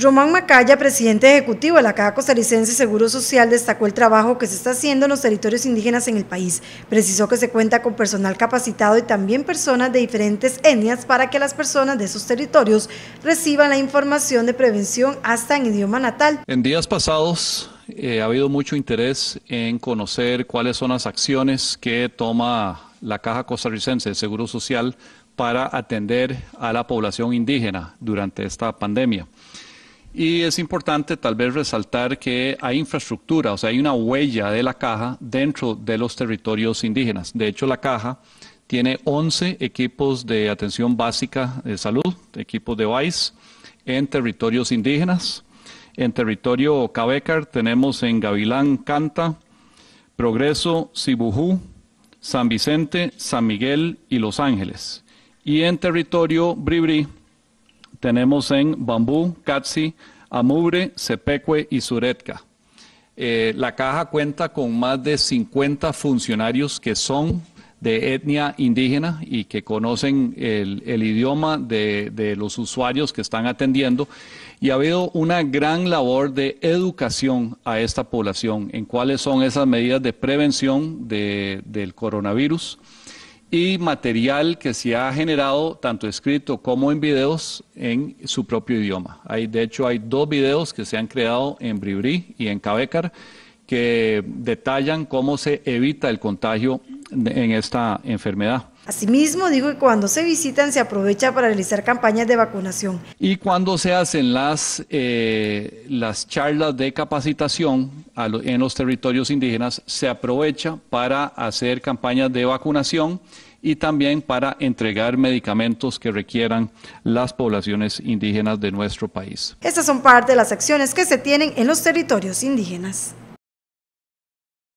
Román Macaya, presidente ejecutivo de la Caja Costarricense Seguro Social, destacó el trabajo que se está haciendo en los territorios indígenas en el país. Precisó que se cuenta con personal capacitado y también personas de diferentes etnias para que las personas de esos territorios reciban la información de prevención hasta en idioma natal. En días pasados eh, ha habido mucho interés en conocer cuáles son las acciones que toma la Caja Costarricense de Seguro Social para atender a la población indígena durante esta pandemia. Y es importante tal vez resaltar que hay infraestructura, o sea, hay una huella de la caja dentro de los territorios indígenas. De hecho, la caja tiene 11 equipos de atención básica de salud, equipos de vice en territorios indígenas. En territorio Cabecar tenemos en Gavilán, Canta, Progreso, Cibujú, San Vicente, San Miguel y Los Ángeles. Y en territorio Bribri tenemos en bambú, Katsi, Amubre, sepecue y Suretka. Eh, la caja cuenta con más de 50 funcionarios que son de etnia indígena y que conocen el, idioma de, los usuarios que están atendiendo. Y ha habido una gran labor de educación a esta población en cuáles son esas medidas de prevención del coronavirus y material que se ha generado, tanto escrito como en videos, en su propio idioma. Hay, de hecho, hay dos videos que se han creado en Bribri y en Cabecar que detallan cómo se evita el contagio en esta enfermedad. Asimismo, digo que cuando se visitan se aprovecha para realizar campañas de vacunación. Y cuando se hacen las, eh, las charlas de capacitación en los territorios indígenas, se aprovecha para hacer campañas de vacunación y también para entregar medicamentos que requieran las poblaciones indígenas de nuestro país. Estas son parte de las acciones que se tienen en los territorios indígenas.